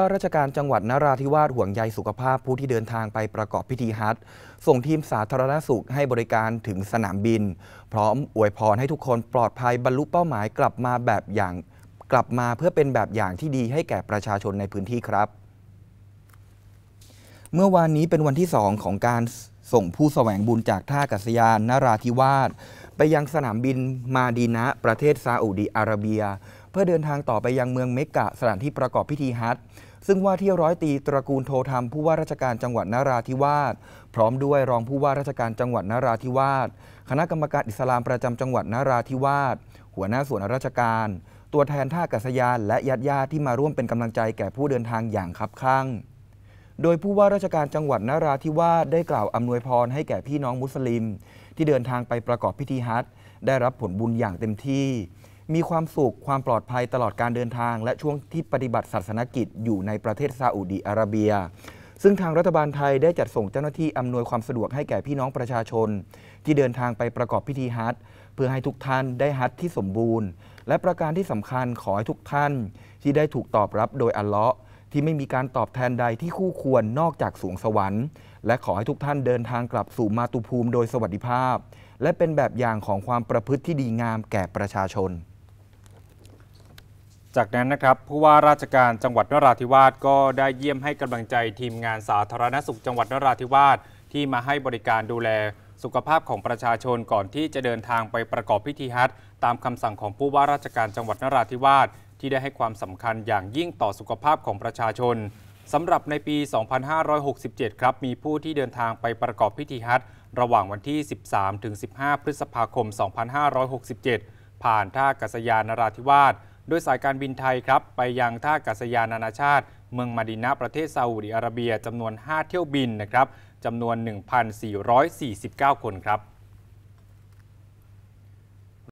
ราชการจังหวัดนราธิวาสห่วงใยสุขภาพผู้ที่เดินทางไปประกอบพิธีฮัทส่งทีมสาธารณสุขให้บริการถึงสนามบิน พร้อมอวยพรให้ทุกคนปลอดภัยบรรลุเป้าหมายกลับมาแบบอย่างกลับมาเพื่อเป็นแบบอย่างที่ดีให้แก่ประชาชนในพื้นที่ครับ เมื่อวานนี้เป็นวันที่ 2 ของการส่งผู้แสวงบุญจากท่าอากาศยานนราธิวาสไปยังสนามบินมาดีนะ ประเทศซาอุดีอาระเบียเพื่อเดินทางต่อไปยังเมืองเมกกะสถานที่ประกอบพิธีฮัทซึ่งว่าที่ร้อยตีตระกูลโทธรรมผู้ว่าราชการจังหวัดนาราธิวาสพร้อมด้วยรองผู้ว่าราชการจังหวัดนาราธิวาสคณะกรรมการอิสลามประจำจังหวัดนาราธิวาสหัวหน้าส่วนราชการ ตัวแทนท่ากาศยานและญาติญาติที่มาร่วมเป็นกำลังใจแก่ผู้เดินทางอย่างคับคั่งโดยผู้ว่าราชการจังหวัดนาราธิวาสได้กล่าวอำนวยพรให้แก่พี่น้องมุสลิม ที่เดินทางไปประกอบพิธีฮัทได้รับผลบุญอย่างเต็มที่มีความสุข ความปลอดภัยตลอดการเดินทางและช่วงที่ปฏิบัติศาสนกิจอยู่ในประเทศซาอุดีอาระเบีย ซึ่งทางรัฐบาลไทยได้จัดส่งเจ้าหน้าที่อำนวยความสะดวกให้แก่พี่น้องประชาชน ที่เดินทางไปประกอบพิธีฮัทเพื่อให้ทุกท่านได้ฮัทที่สมบูรณ์ และประการที่สำคัญขอให้ทุกท่าน ที่ได้ถูกตอบรับโดยอัลเลาะห์ที่ไม่มีการตอบแทนใดที่คู่ควรนอกจากสูงสวรรค์และขอให้ทุกท่านเดินทางกลับสู่มาตุภูมิ โดยสวัสดิภาพ และเป็นแบบอย่างของความประพฤติที่ดีงามแก่ประชาชนจากนั้นนะครับผู้ว่าราชการจังหวัดนราธิวาสก็ได้เยี่ยมให้กำลังใจทีมงานสาธารณสุขจังหวัดนราธิวาสที่มาให้บริการดูแล สุขภาพของประชาชนก่อนที่จะเดินทางไปประกอบพิธีฮัทตามคำสั่งของผู้ว่าราชการจังหวัดนราธิวาสที่ได้ให้ความสำคัญอย่างยิ่งต่อสุขภาพของประชาชนสำหรับในปี 2567 ครับมีผู้ที่เดินทางไปประกอบพิธีฮัทระหว่างวันที่ 13-15 พฤษภาคม 2567 ผ่านท่ากาศยานนราธิวาสโดยสายการบินไทยครับไปยังท่าอากาศยานนานาชาติ เมืองมาดินาประเทศซาอุดิอาระเบียจำนวน 5 เที่ยวบินนะครับจำนวน 1,449 คนครับ